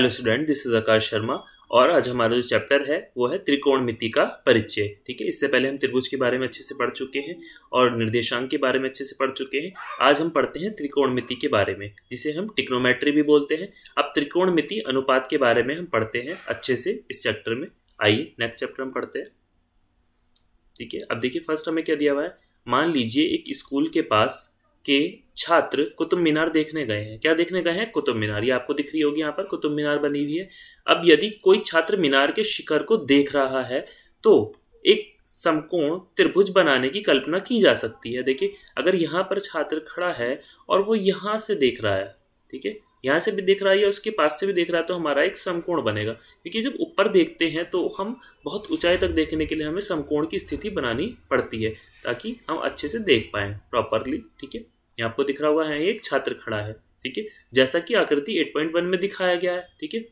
hello student this is Aakash Sharma और आज हमारा जो चैप्टर है वो है त्रिकोणमिति का परिचय ठीक है इससे पहले हम त्रिभुज के बारे में अच्छे से पढ़ चुके हैं और निर्देशांक के बारे में अच्छे से पढ़ चुके हैं आज हम पढ़ते हैं त्रिकोणमिति के बारे में जिसे हम टिक्नोमेट्री भी बोलते हैं अब त्रिकोणमिति अनुपात के बारे में हम पढ़ते हैं अच्छे से इस चैप्टर में आइए नेक्स्ट चैप्टर हम पढ़ते हैं ठीक है अब देखिए फर्स्ट हमें क्या दिया हुआ है मान लीजिए एक स्कूल के पास के छात्र कुतुब मीनार देखने गए हैं क्या देखने गए हैं कुतुब मीनार ये आपको दिख रही होगी यहाँ पर कुतुब मीनार बनी हुई है अब यदि कोई छात्र मीनार के शिखर को देख रहा है तो एक समकोण त्रिभुज बनाने की कल्पना की जा सकती है देखिए अगर यहाँ पर छात्र खड़ा है और वो यहाँ से देख रहा है ठीक है यहाँ से भी देख रहा है या उसके पास से भी देख रहा है तो हमारा एक समकोण बनेगा क्योंकि जब ऊपर देखते हैं तो हम बहुत ऊंचाई तक देखने के लिए हमें समकोण की स्थिति बनानी पड़ती है ताकि हम अच्छे से देख पाएँ प्रॉपरली ठीक है ये आपको दिख रहा हुआ है एक छात्र खड़ा है ठीक है जैसा कि आकृति 8.1 में दिखाया गया है ठीक है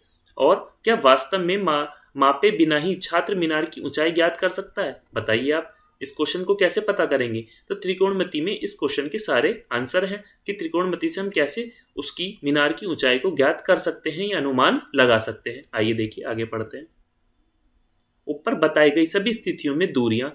और क्या वास्तव में मा, मापे बिना ही छात्र मीनार की ऊंचाई ज्ञात कर सकता है बताइए आप इस क्वेश्चन को कैसे पता करेंगे तो त्रिकोणमिति में इस क्वेश्चन के सारे आंसर हैं कि त्रिकोणमिति से हम कैसे उसकी मीनार की ऊंचाई को ज्ञात कर सकते हैं या अनुमान लगा सकते हैं आइए देखिए आगे पढ़ते हैं ऊपर बताई गई सभी स्थितियों में दूरियां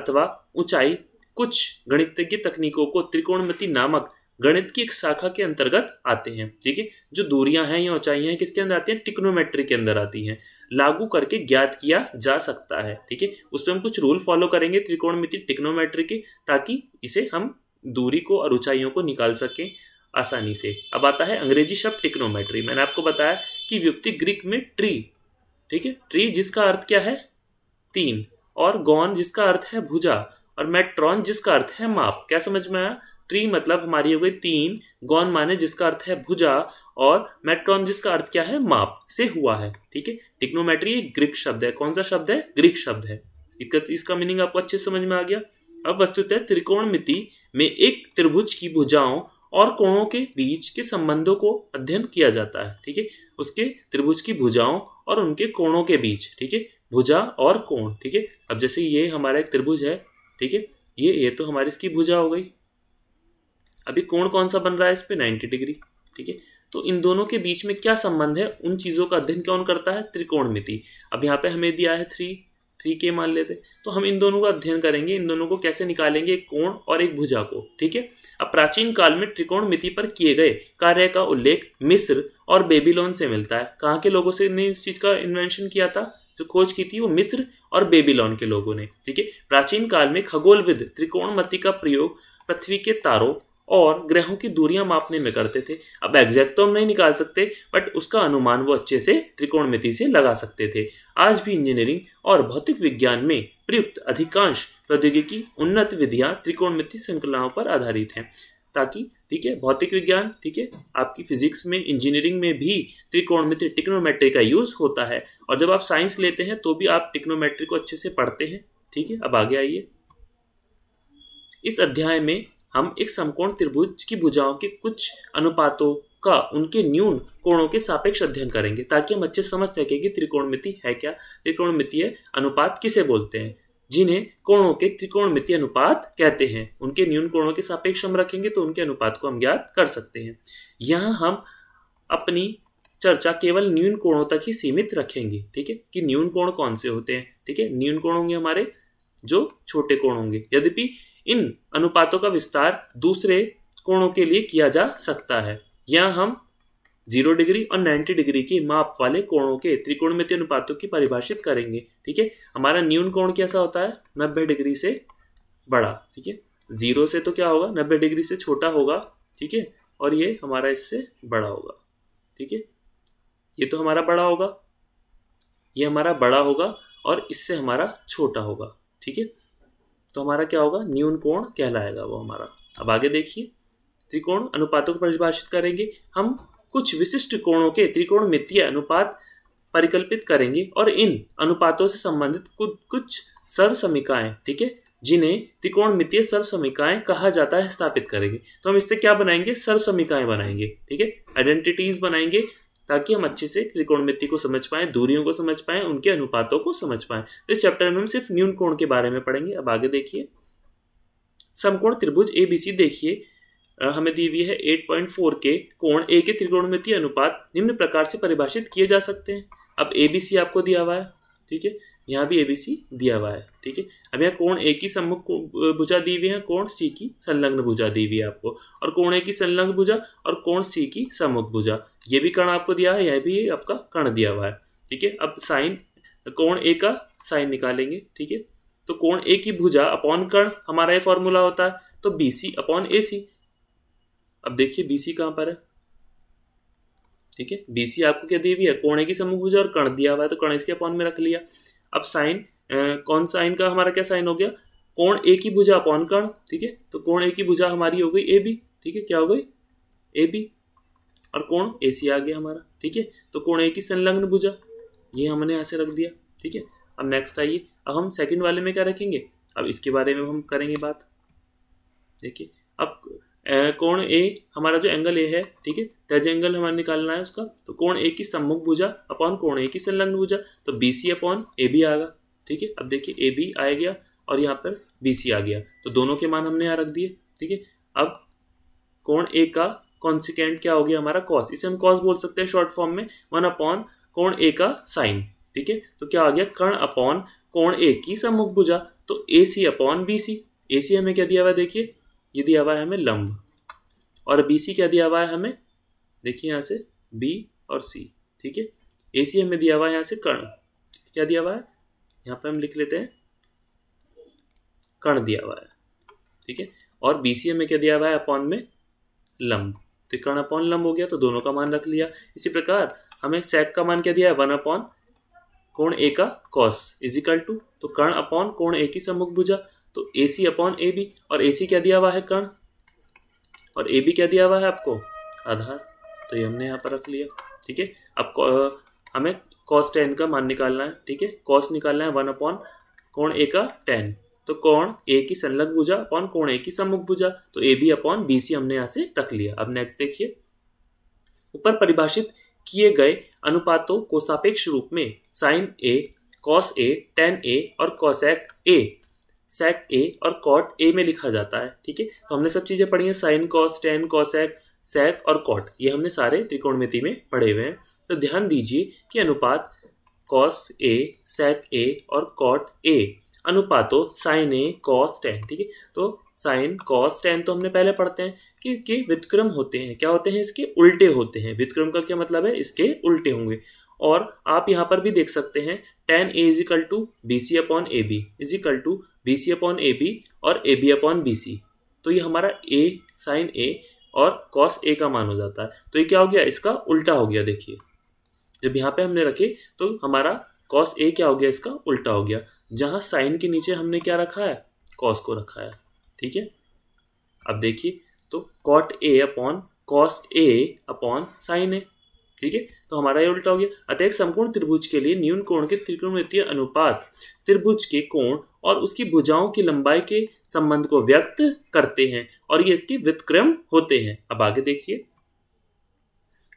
अथवा ऊंचाई कुछ गणितज्ञ तकनीकों को त्रिकोणमिति नामक गणित की एक शाखा के अंतर्गत आते हैं ठीक है जो दूरियां हैं या ऊंचाइयां हैं किसके अंदर आती हैं टिक्नोमेट्री के अंदर आती हैं लागू करके ज्ञात किया जा सकता है ठीक है उस पर हम कुछ रूल फॉलो करेंगे त्रिकोणमिति टिक्नोमेट्री के ताकि इसे हम दूरी को और ऊंचाइयों को निकाल सकें आसानी से अब आता है अंग्रेजी शब्द टिक्नोमेट्री मैंने आपको बताया कि व्युक्ति ग्रीक में ट्री ठीक है ट्री जिसका अर्थ क्या है तीन और गौन जिसका अर्थ है भुजा और मैट्रॉन जिसका अर्थ है माप क्या समझ में आया ट्री मतलब हमारी हो गई तीन गौन माने जिसका अर्थ है भुजा और मेट्रॉन जिसका अर्थ क्या है माप से हुआ है ठीक है टिक्नोमेट्री एक ग्रीक शब्द है कौन सा शब्द है ग्रीक शब्द है इसका मीनिंग आपको अच्छे समझ में आ गया अब वस्तुतः मिति में एक त्रिभुज की भुजाओं और कोणों के बीच के संबंधों को अध्ययन किया जाता है ठीक है उसके त्रिभुज की भुजाओं और उनके कोणों के बीच ठीक है भुजा और कोण ठीक है अब जैसे ये हमारा एक त्रिभुज है ठीक है ये ये तो हमारी इसकी भुजा हो गई अभी कोण कौन सा बन रहा है इस पर नाइन्टी डिग्री ठीक है तो इन दोनों के बीच में क्या संबंध है उन चीज़ों का अध्ययन कौन करता है त्रिकोणमिति अब यहाँ पे हमें दिया है थ्री थ्री के मान लेते तो हम इन दोनों का अध्ययन करेंगे इन दोनों को कैसे निकालेंगे एक कोण और एक भुजा को ठीक है अब प्राचीन काल में त्रिकोण मिति पर किए गए कार्य का उल्लेख मिस्र और बेबीलोन से मिलता है कहाँ के लोगों से ने इस चीज़ का इन्वेंशन किया था जो खोज की थी वो मिस्र और बेबीलोन के लोगों ने ठीक है प्राचीन काल में खगोलविद त्रिकोणमति का प्रयोग पृथ्वी के तारों और ग्रहों की दूरियां मापने में करते थे अब एग्जैक्ट तो हम नहीं निकाल सकते बट उसका अनुमान वो अच्छे से त्रिकोणमिति से लगा सकते थे आज भी इंजीनियरिंग और भौतिक विज्ञान में प्रयुक्त अधिकांश प्रौद्योगिकी उन्नत विधियां त्रिकोणमिति श्रृंखलाओं पर आधारित हैं ताकि ठीक है भौतिक विज्ञान ठीक है आपकी फिजिक्स में इंजीनियरिंग में भी त्रिकोणमिति टिक्नोमेट्री का यूज़ होता है और जब आप साइंस लेते हैं तो भी आप टिक्नोमेट्री को अच्छे से पढ़ते हैं ठीक है अब आगे आइए इस अध्याय में हम एक समकोण त्रिभुज की भुजाओं के कुछ अनुपातों का उनके न्यून कोणों के सापेक्ष अध्ययन करेंगे ताकि हम अच्छे समझ सकें कि त्रिकोणमिति है क्या त्रिकोणमितीय अनुपात किसे बोलते हैं जिन्हें कोणों के त्रिकोणमितीय अनुपात कहते हैं उनके न्यून कोणों के सापेक्ष हम रखेंगे तो उनके अनुपात को हम ज्ञात कर सकते हैं यहाँ हम अपनी चर्चा केवल न्यून कोणों तक ही सीमित रखेंगे ठीक है कि न्यून कोण कौन से होते हैं ठीक है न्यून कोण होंगे हमारे जो छोटे कोण होंगे यद्यपि इन अनुपातों का विस्तार दूसरे कोणों के लिए किया जा सकता है यहाँ हम जीरो डिग्री और नाइन्टी डिग्री की माप वाले कोणों के त्रिकोणमिति अनुपातों की परिभाषित करेंगे ठीक है हमारा न्यून कोण कैसा होता है नब्बे डिग्री से बड़ा ठीक है जीरो से तो क्या होगा नब्बे डिग्री से छोटा होगा ठीक है और ये हमारा इससे बड़ा होगा ठीक है ये तो हमारा बड़ा होगा ये हमारा बड़ा होगा और इससे हमारा छोटा होगा ठीक है तो हमारा क्या होगा न्यून कोण कहलाएगा वो हमारा अब आगे देखिए त्रिकोण अनुपातों को परिभाषित करेंगे हम कुछ विशिष्ट कोणों के मित्तीय अनुपात परिकल्पित करेंगे और इन अनुपातों से संबंधित कुछ कुछ सर्व समीकाएँ ठीक है जिन्हें त्रिकोण मित्तीय सर्व समीकाएँ कहा जाता है स्थापित करेंगे तो हम इससे क्या बनाएंगे सर्व समीकाएँ बनाएंगे ठीक है आइडेंटिटीज बनाएंगे ताकि हम अच्छे से मित्ती को समझ पाएँ दूरियों को समझ पाएँ उनके अनुपातों को समझ पाएँ तो इस चैप्टर में हम सिर्फ न्यून कोण के बारे में पढ़ेंगे अब आगे देखिए समकोण त्रिभुज ए बी सी देखिए हमें दी हुई है 8.4 के कोण ए के त्रिकोणमितीय अनुपात निम्न प्रकार से परिभाषित किए जा सकते हैं अब ए बी सी आपको दिया हुआ है ठीक है यहाँ भी ए बी सी दिया हुआ है ठीक है अब यहाँ कोण ए की सम्मुख भुजा दी हुई है कोण सी की संलग्न भुजा दी हुई है आपको और कोण ए की संलग्न भुजा और कोण सी की सम्मुख भुजा ये भी कर्ण आपको दिया है यह भी आपका कर्ण दिया हुआ है ठीक है अब साइन कोण ए का साइन निकालेंगे ठीक है तो कोण ए की भुजा अपॉन कर्ण हमारा ये फॉर्मूला होता है तो बी सी अपॉन ए सी अब देखिए बीसी कहाँ पर है ठीक है बीसी आपको क्या दी हुई है कोणे की समभुजा और कण दिया हुआ है तो कर्ण इसके अपॉन में रख लिया अब साइन कौन साइन का हमारा क्या साइन हो गया कोण ए की भुजा अपॉन कर्ण ठीक है तो कोण ए की भुजा हमारी हो गई ए बी ठीक है क्या हो गई ए बी और कोण ए सी आ गया हमारा ठीक है तो कोण ए की संलग्न भुजा ये हमने यहाँ से रख दिया ठीक है अब नेक्स्ट आइए अब हम सेकंड वाले में क्या रखेंगे अब इसके बारे में हम करेंगे बात देखिए अब कोण ए हमारा जो एंगल ए है ठीक है टज एंगल हमारे निकालना है उसका तो कोण ए की सम्मुख भुजा अपॉन कोण ए की संलग्न भुजा तो B C upon A B आएगा ठीक है अब देखिए ए बी आ गया और यहाँ पर बी सी आ गया तो दोनों के मान हमने यहाँ रख दिए ठीक है अब कोण ए का कॉन्सिकेंट क्या हो गया हमारा कॉस इसे हम कॉस बोल सकते हैं शॉर्ट फॉर्म में वन अपॉन कोण ए का साइन ठीक है तो क्या आ गया कर्ण अपॉन कोण ए की सम्मुख भुजा तो ए सी अपॉन बी सी ए सी हमें क्या दिया हुआ देखिए ये दिया हुआ है हमें लंब और बी सी क्या दिया हुआ है हमें देखिए यहाँ से बी और सी ठीक है ए सी हमें दिया हुआ है यहाँ से कर्ण क्या दिया हुआ है यहाँ पर हम लिख लेते हैं कर्ण दिया हुआ है ठीक है और बी सी हमें क्या दिया हुआ है अपॉन में लंब तो कर्ण अपॉन लंब हो गया तो दोनों का मान रख लिया इसी प्रकार हमें सेक का मान क्या दिया है वन अपॉन कोण ए का कॉस इजिकल टू तो कर्ण अपॉन कोण ए की सम्मुख भुजा तो A C upon A B और ए सी क्या दिया हुआ है कर्ण और ए बी क्या दिया हुआ है आपको आधार तो ये हमने यहाँ पर रख लिया ठीक है अब हमें कॉस टेन का मान निकालना है ठीक है कॉस निकालना है वन अपॉन कोण ए का टेन तो कोण ए की संलग्न भुजा अपॉन कोण ए की सम्मुख भुजा तो A B upon B C हमने यहाँ से रख लिया अब नेक्स्ट देखिए ऊपर परिभाषित किए गए अनुपातों को सापेक्ष रूप में sine A cos A tan A और कॉसेक ए सेक ए और कॉट ए में लिखा जाता है ठीक है तो हमने सब चीज़ें पढ़ी हैं sine cos tan cosec sec और कॉट ये हमने सारे त्रिकोणमिति में पढ़े हुए हैं तो ध्यान दीजिए कि अनुपात कॉस ए सेक ए और कॉट ए अनुपातों साइन ए कॉस टेन ठीक है तो साइन कॉस टेन तो हमने पहले पढ़ते हैं कि कि व्युतक्रम होते हैं क्या होते हैं इसके उल्टे होते हैं वितक्रम का क्या मतलब है इसके उल्टे होंगे और आप यहाँ पर भी देख सकते हैं tan A is equal to B C upon A B is equal to B C upon A B और A B upon B C तो ये हमारा ए साइन ए और कॉस ए का मान हो जाता है तो ये क्या हो गया इसका उल्टा हो गया देखिए जब यहाँ पे हमने रखे तो हमारा कॉस ए क्या हो गया इसका उल्टा हो गया जहाँ साइन के नीचे हमने क्या रखा है कॉस को रखा है ठीक है अब देखिए तो cot A upon cos A upon sine A ठीक है तो हमारा ये उल्टा हो गया अतः समकोण त्रिभुज के लिए न्यून कोण के त्रिकोणमितीय अनुपात त्रिभुज के कोण और उसकी भुजाओं की लंबाई के संबंध को व्यक्त करते हैं और ये इसके व्युतक्रम होते हैं अब आगे देखिए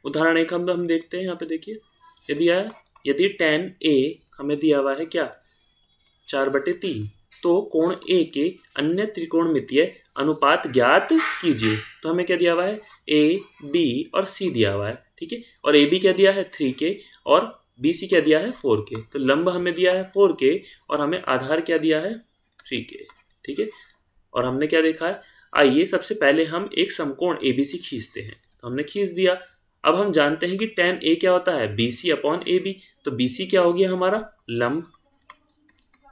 उदाहरण एक हम हम देखते हैं यहाँ पे देखिए यदि यदि टेन ए हमें दिया हुआ है क्या चार बटे तीन तो कोण ए के अन्य त्रिकोणमितीय अनुपात ज्ञात कीजिए तो हमें क्या दिया हुआ है ए बी और सी दिया हुआ है ठीक है और ए बी क्या दिया है थ्री के और बी सी क्या दिया है फोर के तो लंब हमें दिया है फोर के और हमें आधार क्या दिया है थ्री के ठीक है और हमने क्या देखा है आइए सबसे पहले हम एक समकोण ए बी सी खींचते हैं तो हमने खींच दिया अब हम जानते हैं कि टेन ए क्या होता है B C upon A B तो बी सी क्या हो गया हमारा लंब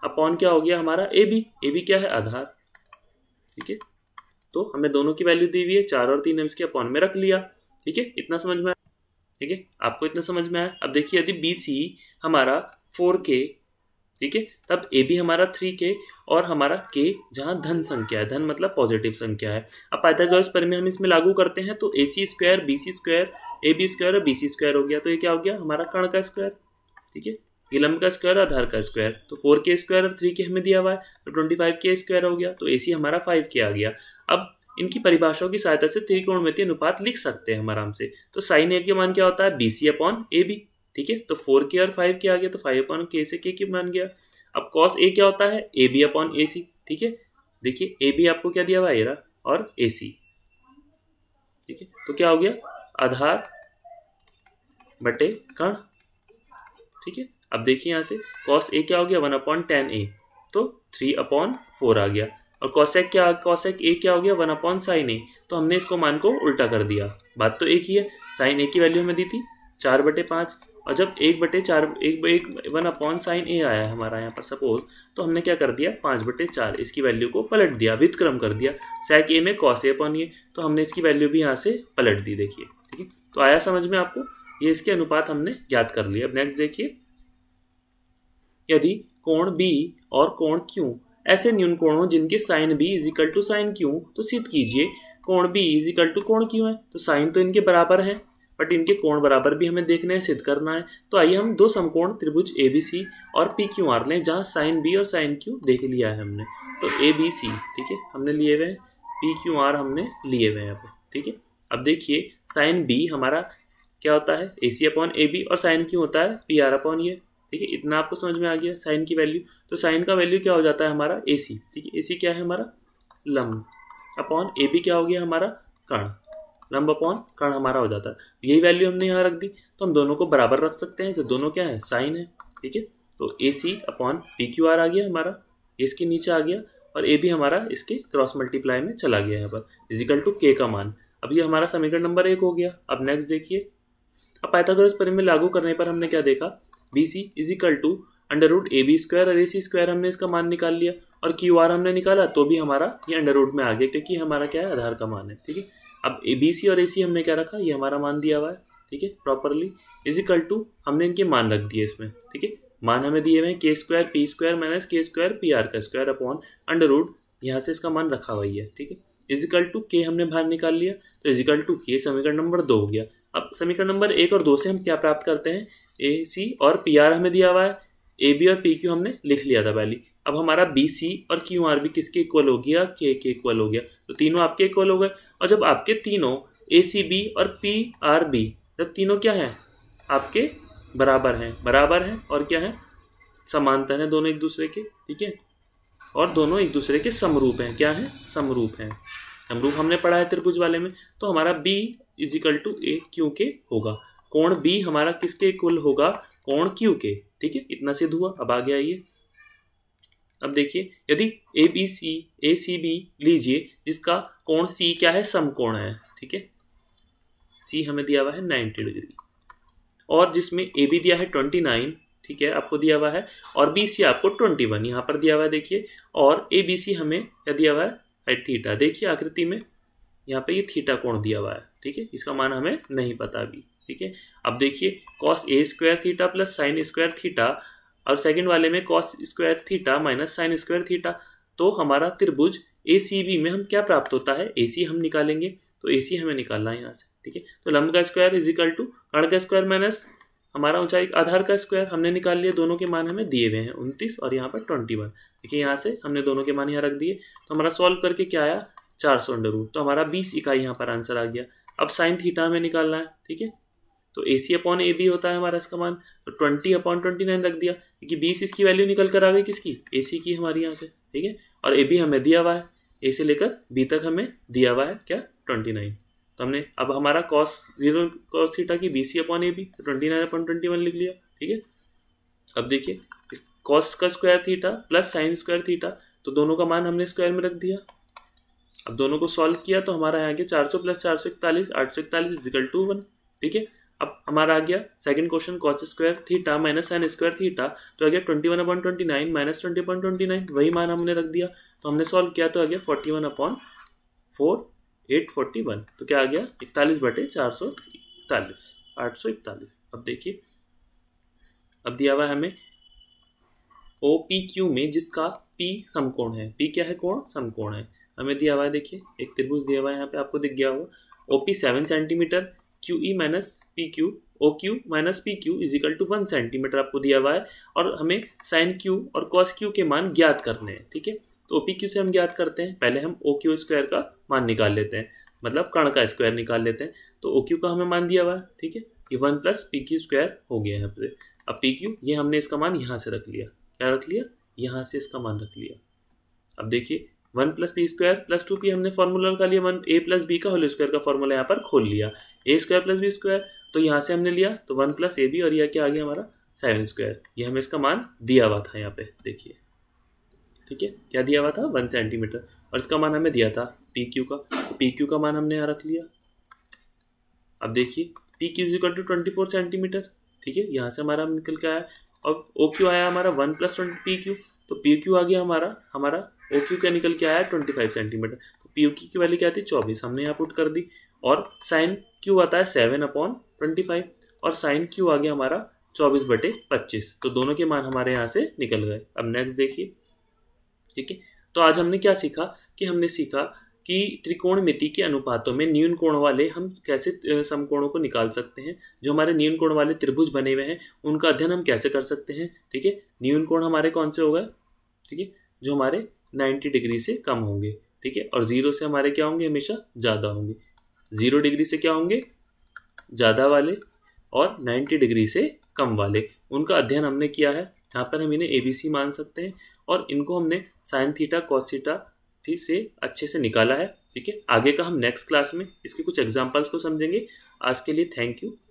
अपॉन क्या हो गया हमारा ए बी ए बी क्या है आधार ठीक है तो हमें दोनों की वैल्यू दी हुई है चार और तीन हम इसके अपॉन में रख लिया ठीक है इतना समझ में ठीक है आपको इतना समझ में आया अब देखिए यदि बी सी हमारा फोर के ठीक है तब ए बी हमारा थ्री के और हमारा के जहाँ धन संख्या है धन मतलब पॉजिटिव संख्या है अब पाइथागोरस पर में हम इसमें लागू करते हैं तो A C square B C square A B square और बी सी स्क्वायर हो गया तो ये क्या हो गया हमारा कण का स्क्वायर ठीक है ये लंब का स्क्वायर आधार का स्क्वायर तो फोर के स्क्वायर और थ्री के हमें दिया हुआ है तो ट्वेंटी फाइव के स्क्वायर हो गया तो ए सी हमारा फाइव के आ गया अब इनकी परिभाषाओं की सहायता से मित्र अनुपात लिख सकते हैं हम आराम से तो साइन ए के मान क्या होता है B C upon A B ठीक है तो फोर के और फाइव के आ गया तो फाइव अपॉन के से के मान गया अब कॉस ए क्या होता है ए बी अपॉन ए सी ठीक है देखिए ए बी आपको क्या दिया हुआ एरा और ए सी ठीक है तो क्या हो गया आधार बटे कण ठीक है अब देखिए यहाँ से कॉस ए क्या हो गया वन अपॉन टेन ए तो थ्री अपॉन फोर आ गया और कौशेक क्या कौशेक ए क्या हो गया वन अपॉन साइन ए तो हमने इसको मान को उल्टा कर दिया बात तो एक ही है साइन ए की वैल्यू हमें दी थी चार बटे पाँच और जब एक बटे चार एक एक वन अपॉन साइन ए आया हमारा यहाँ पर सपोज तो हमने क्या कर दिया पाँच बटे चार इसकी वैल्यू को पलट दिया व्युतक्रम कर दिया सैक ए में कॉस ए अपॉन ये तो हमने इसकी वैल्यू भी यहाँ से पलट दी देखिए ठीक है तो आया समझ में आपको ये इसके अनुपात हमने ज्ञात कर लिया अब नेक्स्ट देखिए यदि कोण बी और कोण क्यू ऐसे न्यून कोण हो जिनके sine B equal to sine Q तो सिद्ध कीजिए कोण बी इजिकल टू कोण क्यों है तो साइन तो इनके बराबर है बट इनके कोण बराबर भी हमें देखने हैं सिद्ध करना है तो आइए हम दो समकोण त्रिभुज ए बी सी और पी क्यू आर लें जहाँ साइन बी और साइन क्यू देख लिया है हमने तो ए बी सी ठीक है हमने लिए हुए हैं पी क्यू आर हमने लिए हुए हैं अब ठीक है अब देखिए साइन बी हमारा क्या होता है A C upon A B और साइन क्यू होता है पी आर अपॉन ये ठीक है इतना आपको समझ में आ गया साइन की वैल्यू तो साइन का वैल्यू क्या हो जाता है हमारा ए सी ठीक है ए सी क्या है हमारा लम्ब अपॉन ए बी क्या हो गया हमारा कर्ण लंब अपॉन कर्ण हमारा हो जाता है यही वैल्यू हमने यहाँ रख दी तो हम दोनों को बराबर रख सकते हैं तो दोनों क्या है साइन है ठीक है तो A C upon P Q R आ गया हमारा इसके नीचे आ गया और ए भी हमारा इसके क्रॉस मल्टीप्लाई में चला गया यहाँ पर इजिकल टू के का मान अब ये हमारा समीकरण नंबर एक हो गया अब नेक्स्ट देखिए अब पाइथागोरस प्रमेय लागू करने पर हमने क्या देखा B C is equal to under root A B square और ए सी स्क्वायर हमने इसका मान निकाल लिया और क्यू आर हमने निकाला तो भी हमारा ये अंडर रूट में आ गया क्योंकि हमारा क्या है आधार का मान है ठीक है अब ए बी सी और ए सी हमने क्या रखा ये हमारा मान दिया हुआ है ठीक है प्रॉपरली इजिकल टू हमने इनके मान रख दिए इसमें ठीक है मान हमें दिए हुए हैं K square P square minus K square P R का स्क्वायर अपॉन अंडर रूट यहाँ से इसका मान रखा हुआ ही है ठीक है इजिकल टू के हमने बाहर निकाल लिया तो इजिकल टू के समीकरण नंबर दो हो गया अब समीकरण नंबर एक और दो से हम क्या प्राप्त करते हैं ए सी और पी आर हमें दिया हुआ है ए बी और पी क्यू हमने लिख लिया था पहली अब हमारा बी सी और क्यू आर भी किसके इक्वल हो गया के के इक्वल हो गया तो तीनों आपके इक्वल हो गए और जब आपके तीनों ए सी बी और पी आर बी जब तीनों क्या है आपके बराबर हैं बराबर हैं और क्या है समानता है दोनों एक दूसरे के ठीक है और दोनों एक दूसरे के समरूप हैं क्या हैं समरूप हैं समरूप हमने पढ़ा है त्रिभुज वाले में तो हमारा B is equal to A Q के होगा कोण बी हमारा किसके इक्वल होगा कोण क्यू के ठीक है इतना सिद्ध हुआ अब आगे आइए अब देखिए यदि A B C A C B लीजिए जिसका कोण सी क्या है समकोण है ठीक है सी हमें दिया हुआ है नाइन्टी डिग्री और जिसमें ए बी दिया है ट्वेंटी नाइन ठीक है आपको दिया हुआ है और बी सी आपको ट्वेंटी वन यहाँ पर दिया हुआ है देखिए और ए बी सी हमें क्या दिया हुआ है थीटा देखिए आकृति में यहाँ पे ये थीटा कोण दिया हुआ है ठीक है इसका मान हमें नहीं पता अभी ठीक है अब देखिए cos A square theta plus sine square theta और सेकंड वाले में cos square theta minus sine square theta तो हमारा त्रिभुज ए सी बी में हम क्या प्राप्त होता है ए सी हम निकालेंगे तो ए सी हमें निकालना है यहाँ से ठीक है तो लंब का स्क्वायर इज इक्वल टू कर्ण का स्क्वायर माइनस हमारा ऊंचाई आधार का स्क्वायर हमने निकाल लिया दोनों के मान हमें दिए हुए हैं उनतीस और यहाँ पर ट्वेंटी वन देखिए यहाँ से हमने दोनों के मान यहाँ रख दिए तो हमारा सॉल्व करके क्या आया चार सौ अंडर रूट तो हमारा बीस इकाई यहाँ पर आंसर आ गया अब साइन थीटा हमें निकालना है ठीक है तो A C upon A B होता है हमारा इसका मान तो ट्वेंटी अपॉन ट्वेंटी नाइन रख दिया क्योंकि बीस इसकी वैल्यू निकल कर आ गई किसकी ए सी की हमारी यहाँ से ठीक है और ए बी हमें दिया हुआ है ए से लेकर बी तक हमें दिया हुआ है क्या ट्वेंटी नाइन तो हमने अब हमारा कॉस जीरो कॉस थीटा की B C upon A B तो twenty nine upon twenty one लिख लिया ठीक है अब देखिए कॉस का square theta plus sine square theta तो दोनों का मान हमने स्क्वायर में रख दिया अब दोनों को सॉल्व किया तो हमारा यहाँ गया चार सौ प्लस चार सौ इकतालीस आठ सौ इकतालीस इजिकल टू वन ठीक है अब हमारा आ गया second question cos square theta minus sine square theta तो आ गया twenty one upon twenty nine minus twenty upon twenty nine वही मान हमने रख दिया तो हमने सॉल्व किया तो आ गया forty one upon four eight forty one तो क्या आ गया इकतालीस बटे चार सौ इकतालीस आठ सौ इकतालीस अब देखिए अब दिया हुआ है हमें ओ पी क्यू में जिसका पी समकोण है पी क्या है कोण समकोण है हमें दिया हुआ है देखिए एक त्रिभुज दिया हुआ है यहाँ पे आपको दिख गया होगा O P seven centimetre Q E minus P Q O Q minus P Q is equal to one centimetre आपको दिया हुआ है और हमें साइन क्यू और कॉस क्यू के मान ज्ञात करने हैं ठीक है तो ओ पी क्यू से हम ज्ञात करते हैं पहले हम ओ क्यू स्क्वायर का मान निकाल लेते हैं मतलब कर्ण का स्क्वायर निकाल लेते हैं तो ओ क्यू का हमें मान दिया हुआ है ठीक है ये one plus P Q square हो गया यहाँ पे अब पी क्यू ये हमने इसका मान यहाँ से रख लिया क्या रख लिया यहाँ से इसका मान रख लिया अब देखिए one plus P square plus two P हमने फॉर्मूला निकाल लिया वन ए प्लस बी का होल स्क्वायर का फॉर्मूला यहाँ पर खोल लिया A square plus B square तो यहाँ से हमने लिया तो वन प्लस ए बी और यह क्या आ गया हमारा सेवन स्क्वायर ये हमें इसका मान दिया हुआ था यहाँ पे देखिए ठीक है क्या दिया हुआ था वन सेंटीमीटर और इसका मान हमें दिया था पी क्यू का तो पी क्यू का मान हमने यहाँ रख लिया अब देखिए P Q is equal to twenty four centimetre ठीक है यहाँ से हमारा निकल के आया और ओ क्यू आया हमारा one plus twenty P Q तो पी क्यू आ गया हमारा हमारा ओ क्यू का निकल के आया ट्वेंटी फाइव सेंटीमीटर तो पी ओ क्यू की वैल्यू क्या थी चौबीस हमने यहाँ पुट कर दी और साइन क्यू आता है सेवन अपॉन ट्वेंटी फाइव और साइन क्यू आ गया हमारा चौबीस बटे पच्चीस तो दोनों के मान हमारे यहाँ से निकल गए अब नेक्स्ट देखिए ठीक है तो आज हमने क्या सीखा कि हमने सीखा कि त्रिकोण मिति के अनुपातों में न्यून कोण वाले हम कैसे समकोणों को निकाल सकते हैं जो हमारे न्यून कोण वाले त्रिभुज बने हुए हैं उनका अध्ययन हम कैसे कर सकते हैं ठीक है न्यून कोण हमारे कौन से होगा ठीक है जो हमारे 90 डिग्री से कम होंगे ठीक है और ज़ीरो से हमारे क्या होंगे हमेशा ज़्यादा होंगे ज़ीरो डिग्री से क्या होंगे ज़्यादा वाले और 90 डिग्री से कम वाले उनका अध्ययन हमने किया है यहाँ पर हम इन्हें ए मान सकते हैं और इनको हमने साइन थीटा कॉस्थीटा ठीक से अच्छे से निकाला है ठीक है आगे का हम नेक्स्ट क्लास में इसके कुछ एग्जाम्पल्स को समझेंगे आज के लिए थैंक यू